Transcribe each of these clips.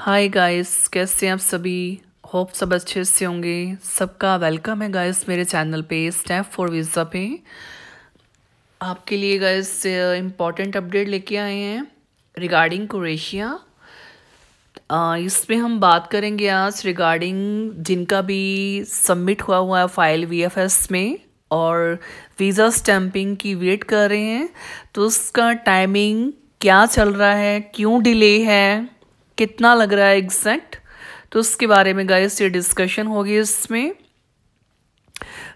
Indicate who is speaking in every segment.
Speaker 1: Hi guys कैसे हैं आप सभी होप सब अच्छे से होंगे सबका वेलकम है गाइस मेरे चैनल पे स्टेप फॉर वीज़ा पे आपके लिए गाइस इम्पॉर्टेंट अपडेट लेके आए हैं रिगार्डिंग क्रोएशिया इसमें हम बात करेंगे आज रिगार्डिंग जिनका भी सबमिट हुआ हुआ है फाइल वीएफएस में और वीज़ा स्टैंपिंग की वेट कर रहे हैं तो उसका टाइमिंग क्या चल रहा है क्यों डिले है कितना लग रहा है एग्जैक्ट तो उसके बारे में गाइस ये डिस्कशन होगी इसमें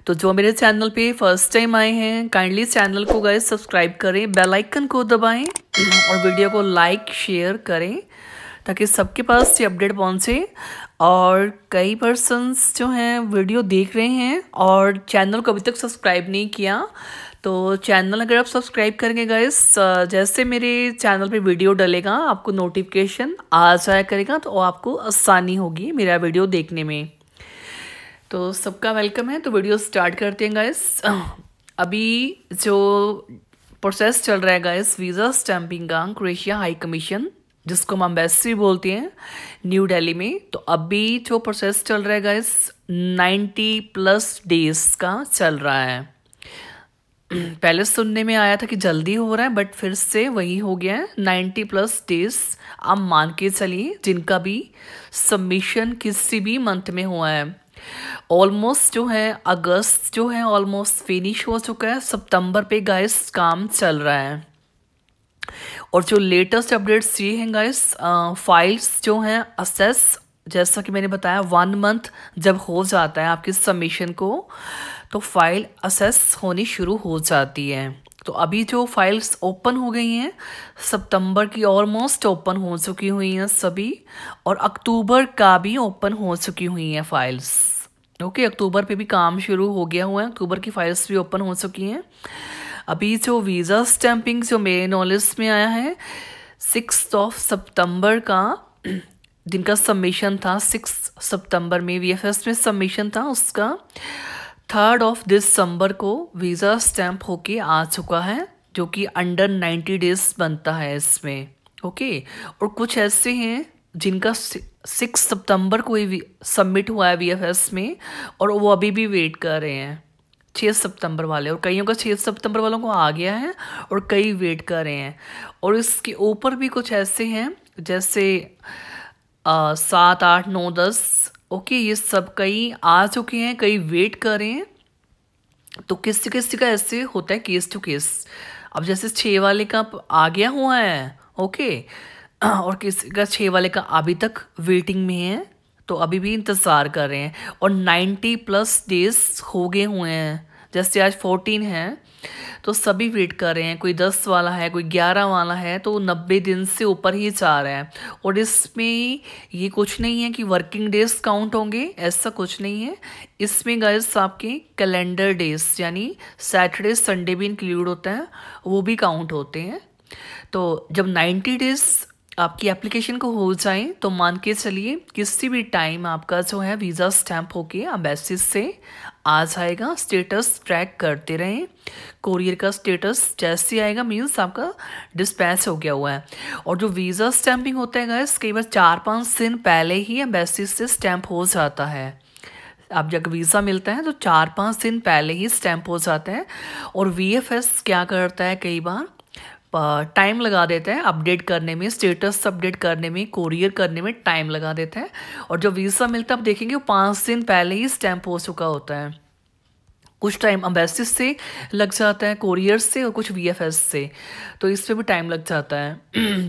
Speaker 1: तो जो मेरे चैनल पे फर्स्ट टाइम आए हैं काइंडली चैनल को गाइस सब्सक्राइब करें बेल आइकन को दबाएं और वीडियो को लाइक शेयर करें ताकि सबके पास ये अपडेट पहुंचे और कई पर्सनस जो हैं वीडियो देख रहे हैं और चैनल को अभी तक सब्सक्राइब नहीं किया तो चैनल अगर आप सब्सक्राइब करेंगे गाइस जैसे मेरे चैनल पे वीडियो डलेगा आपको नोटिफिकेशन आ जाया करेगा तो आपको आसानी होगी मेरा वीडियो देखने में तो सबका वेलकम है तो वीडियो स्टार्ट करते हैं गाइस अभी जो प्रोसेस चल रहा है गाइस वीज़ा स्टैंपिंग का क्रोएशिया हाई कमीशन जिसको हम अम्बेसी बोलते हैं न्यू दिल्ली में तो अभी जो प्रोसेस चल रहा है गाइस नाइन्टी प्लस डेज का चल रहा है पहले सुनने में आया था कि जल्दी हो रहा है बट फिर से वही हो गया है नाइन्टी प्लस डेज आप मान के चलिए जिनका भी सबमिशन किसी भी मंथ में हुआ है ऑलमोस्ट जो है अगस्त जो है ऑलमोस्ट फिनिश हो चुका है सितंबर पे गाइस काम चल रहा है और जो लेटेस्ट अपडेट्स ये हैं गाइस फाइल्स जो हैं असेस जैसा कि मैंने बताया वन मंथ जब हो जाता है आपके सबमिशन को तो फाइल असेस होनी शुरू हो जाती है तो अभी जो फाइल्स ओपन हो गई हैं सितंबर की ऑलमोस्ट ओपन हो चुकी हुई हैं सभी और अक्टूबर का भी ओपन हो चुकी हुई हैं फाइल्स ओके अक्टूबर पे भी काम शुरू हो गया हुआ है अक्टूबर की फाइल्स भी ओपन हो चुकी हैं अभी जो वीज़ा स्टैंपिंग जो मेरे नॉलेज में आया है सिक्स ऑफ सितंबर का जिनका सबमिशन था सिक्स सितंबर में वीएफएस में सबमिशन था उसका थर्ड ऑफ दिसंबर को वीज़ा स्टैम्प होके आ चुका है जो कि अंडर नाइन्टी डेज बनता है इसमें ओके और कुछ ऐसे हैं जिनका सिक्स सितंबर को ही सबमिट हुआ है वीएफएस में और वो अभी भी वेट कर रहे हैं छः सितंबर वाले और कईयों का छः सितंबर वालों को आ गया है और कई वेट कर रहे हैं और इसके ऊपर भी कुछ ऐसे हैं जैसे सात आठ नौ दस ओके ये सब कई आ चुके हैं कई वेट कर रहे हैं तो किस किस का ऐसे होता है केस टू केस अब जैसे छः वाले का आ गया हुआ है ओके और किसी का छः वाले का अभी तक वेटिंग में है तो अभी भी इंतज़ार कर रहे हैं और नाइन्टी प्लस डेज हो गए हुए हैं जैसे आज फोर्टीन है तो सभी वेट कर रहे हैं कोई दस वाला है कोई ग्यारह वाला है तो नब्बे दिन से ऊपर ही चाह रहे हैं और इसमें ये कुछ नहीं है कि वर्किंग डेज काउंट होंगे ऐसा कुछ नहीं है इसमें गर्ल्स आपके कैलेंडर डेज यानी सैटरडे संडे भी इंक्लूड होता है वो भी काउंट होते हैं तो जब नाइन्टी डेज आपकी एप्लीकेशन को हो जाए तो मान के चलिए किसी भी टाइम आपका जो है वीज़ा स्टैम्प होके अम्बेसिस से आ जाएगा स्टेटस ट्रैक करते रहें कोरियर का स्टेटस जैसे आएगा मीन्स आपका डिस्पैच हो गया हुआ है और जो वीज़ा स्टैंपिंग होता है गैस कई बार चार पाँच दिन पहले ही अम्बेसी से स्टैंप हो जाता है आप जब वीज़ा मिलता है तो चार पाँच दिन पहले ही स्टैंप हो जाता है और वी क्या करता है कई बार टाइम लगा देते हैं अपडेट करने में स्टेटस अपडेट करने में कोरियर करने में टाइम लगा देते हैं और जो वीज़ा मिलता है आप देखेंगे वो पाँच दिन पहले ही स्टैम्प हो चुका होता है कुछ टाइम अम्बेसिस से लग जाता है कोरियर से और कुछ वी से तो इस पर भी टाइम लग जाता है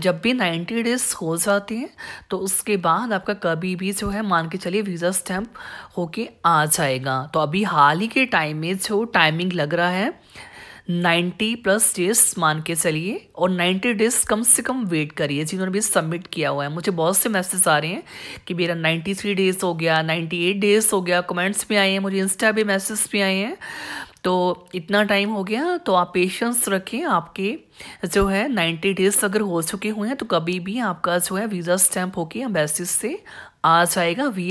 Speaker 1: जब भी नाइन्टी डेज हो जाती हैं तो उसके बाद आपका कभी भी जो है मान के चलिए वीज़ा स्टैम्प होके आ जाएगा तो अभी हाल ही के टाइम में जो टाइमिंग लग रहा है 90 प्लस डेज मान के चलिए और 90 डेज कम से कम वेट करिए जिन्होंने भी सबमिट किया हुआ है मुझे बहुत से मैसेज आ रहे हैं कि मेरा 93 डेज हो गया 98 डेज हो गया कमेंट्स भी आए हैं मुझे इंस्टा पे मैसेज भी आए हैं तो इतना टाइम हो गया तो आप पेशेंस रखें आपके जो है 90 डेज अगर हो चुके हुए हैं तो कभी भी आपका जो है वीज़ा स्टैम्प होके अम्बेसिस से आ जाएगा वी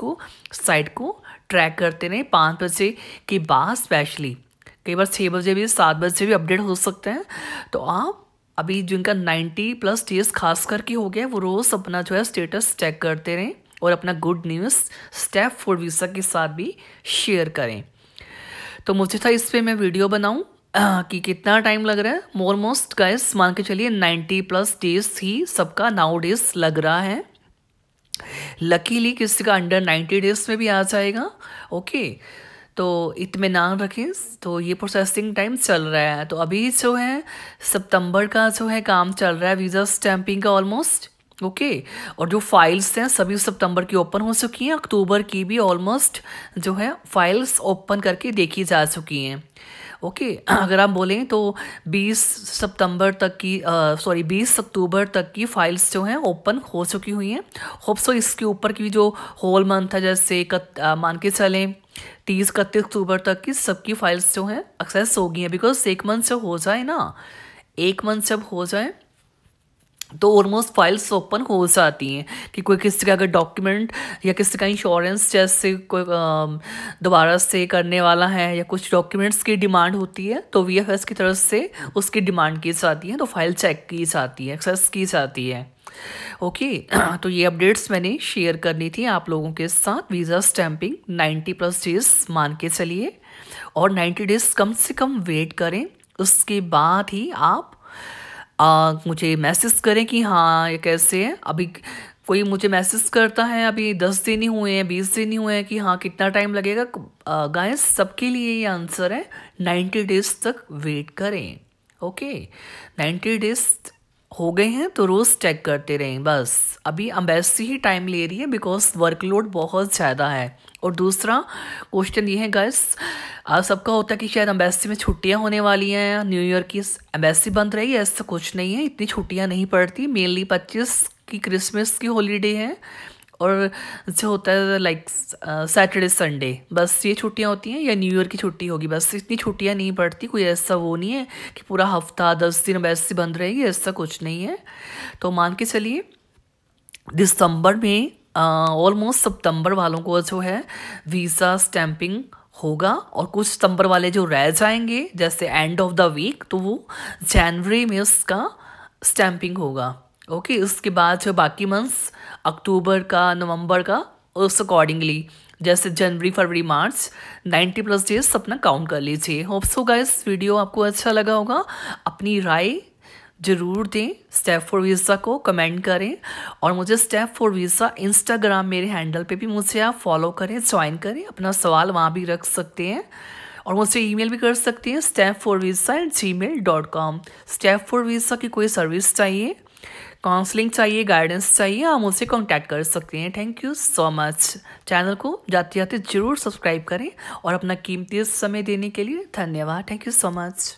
Speaker 1: को साइट को ट्रैक करते रहें पाँच बजे के बाद स्पेशली कई बार छः बजे भी सात बजे से भी अपडेट हो सकते हैं तो आप अभी जिनका नाइन्टी प्लस डेज खास करके हो गया वो रोज़ अपना जो है स्टेटस चेक करते रहें और अपना good news step four visa के साथ भी शेयर करें तो मुझे था इस पर मैं वीडियो बनाऊँ कि कितना टाइम लग रहा है मोरमोस्ट गाइस मान के चलिए नाइन्टी प्लस डेज ही सबका नाउ डेज लग रहा है लकीली किसी का अंडर नाइन्टी डेज में भी आ जाएगा ओके तो इतमान रखें तो ये प्रोसेसिंग टाइम चल रहा है तो अभी जो है सितंबर का जो है काम चल रहा है वीज़ा स्टैंपिंग का ऑलमोस्ट ओके और जो फाइल्स हैं सभी सितंबर की ओपन हो चुकी हैं अक्टूबर की भी ऑलमोस्ट जो है फाइल्स ओपन करके देखी जा चुकी हैं ओके okay. अगर आप बोलें तो 20 सितंबर तक की सॉरी 20 अक्टूबर तक की फाइल्स जो हैं ओपन हो चुकी हुई हैं होप सो इसके ऊपर की जो होल मंथ है जैसे मान के चलें तीस इकतीस अक्टूबर तक की सबकी फाइल्स जो हैं एक्सेस हो गई हैं बिकॉज एक मंथ जब हो जाए ना एक मंथ जब हो जाए तो ऑलमोस्ट फाइल्स ओपन हो जाती हैं कि कोई किसी का अगर डॉक्यूमेंट या किसी का इंश्योरेंस जैसे कोई दोबारा से करने वाला है या कुछ डॉक्यूमेंट्स की डिमांड होती है तो वी की तरफ से उसकी डिमांड की जाती है तो फाइल चेक की जाती है एक्सेस की जाती है ओके तो ये अपडेट्स मैंने शेयर करनी थी आप लोगों के साथ वीज़ा स्टैंपिंग 90 प्लस डेज मान के चलिए और 90 डेज कम से कम वेट करें उसके बाद ही आप आ, मुझे मैसेज करें कि हाँ ये कैसे है अभी कोई मुझे मैसेज करता है अभी दस दिन ही हुए हैं बीस दिन ही हुए हैं कि हाँ कितना टाइम लगेगा गाय सबके लिए ये आंसर है नाइन्टी डेज तक वेट करें ओके नाइन्टी डेज हो गए हैं तो रोज़ चेक करते रहें बस अभी अम्बेसी ही टाइम ले रही है बिकॉज वर्कलोड बहुत ज़्यादा है और दूसरा क्वेश्चन ये है गर्ल्स आप सबका होता है कि शायद अम्बेसी में छुट्टियां होने वाली हैं न्यू ईयर की अम्बेसी बंद रही है ऐसा कुछ नहीं है इतनी छुट्टियां नहीं पड़ती मेनली पच्चीस की क्रिसमस की हॉलीडे है और जो होता है लाइक सैटरडे संडे बस ये छुट्टियाँ होती हैं या न्यू ईयर की छुट्टी होगी बस इतनी छुट्टियाँ नहीं पड़ती कोई ऐसा वो नहीं है कि पूरा हफ्ता दस दिन वैसे बंद रहेगी ऐसा कुछ नहीं है तो मान के चलिए दिसंबर में ऑलमोस्ट uh, सितंबर वालों को जो है वीज़ा स्टैंपिंग होगा और कुछ सितंबर वाले जो रह जाएंगे जैसे एंड ऑफ द वीक तो वो जनवरी में उसका स्टैंपिंग होगा ओके okay, उसके बाद जो बाकी मंथ्स अक्टूबर का नवंबर का उस अकॉर्डिंगली जैसे जनवरी फरवरी मार्च 90 प्लस डेज अपना काउंट कर लीजिए होप सो गाइस वीडियो आपको अच्छा लगा होगा अपनी राय ज़रूर दें स्टेप फॉर वीज़ा को कमेंट करें और मुझे स्टेप फॉर वीज़ा इंस्टाग्राम मेरे हैंडल पे भी मुझे आप फॉलो करें ज्वाइन करें अपना सवाल वहाँ भी रख सकते हैं और मुझसे ईमेल भी कर सकते हैं step for visa at gmail dot com step for visa की कोई सर्विस चाहिए काउंसलिंग चाहिए गाइडेंस चाहिए आप मुझसे कांटेक्ट कर सकते हैं thank you so much channel को जाते जाते ज़रूर सब्सक्राइब करें और अपना कीमती समय देने के लिए धन्यवाद थैंक यू सो मच